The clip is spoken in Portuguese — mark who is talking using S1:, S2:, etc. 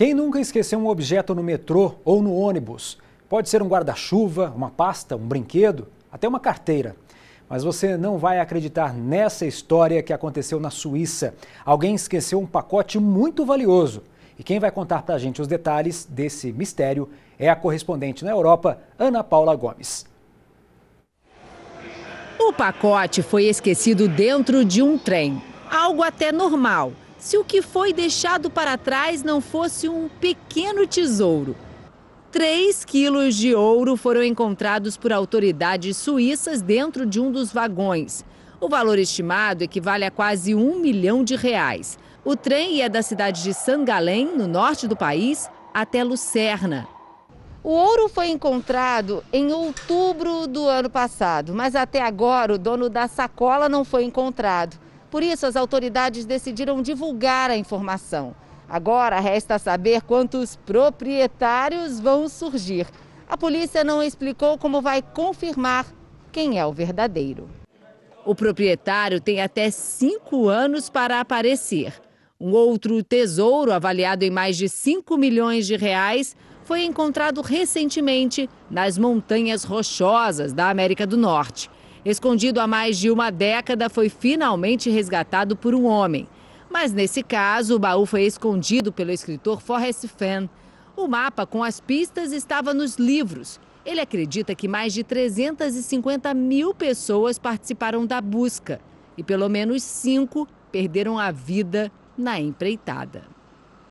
S1: Quem nunca esqueceu um objeto no metrô ou no ônibus? Pode ser um guarda-chuva, uma pasta, um brinquedo, até uma carteira. Mas você não vai acreditar nessa história que aconteceu na Suíça. Alguém esqueceu um pacote muito valioso. E quem vai contar para a gente os detalhes desse mistério é a correspondente na Europa, Ana Paula Gomes.
S2: O pacote foi esquecido dentro de um trem. Algo até normal se o que foi deixado para trás não fosse um pequeno tesouro. 3 quilos de ouro foram encontrados por autoridades suíças dentro de um dos vagões. O valor estimado equivale a quase um milhão de reais. O trem ia é da cidade de Sangalém, no norte do país, até Lucerna. O ouro foi encontrado em outubro do ano passado, mas até agora o dono da sacola não foi encontrado. Por isso, as autoridades decidiram divulgar a informação. Agora resta saber quantos proprietários vão surgir. A polícia não explicou como vai confirmar quem é o verdadeiro. O proprietário tem até cinco anos para aparecer. Um outro tesouro, avaliado em mais de 5 milhões de reais, foi encontrado recentemente nas Montanhas Rochosas da América do Norte escondido há mais de uma década, foi finalmente resgatado por um homem. Mas nesse caso, o baú foi escondido pelo escritor Forrest Fenn. O mapa com as pistas estava nos livros. Ele acredita que mais de 350 mil pessoas participaram da busca e pelo menos cinco perderam a vida na empreitada.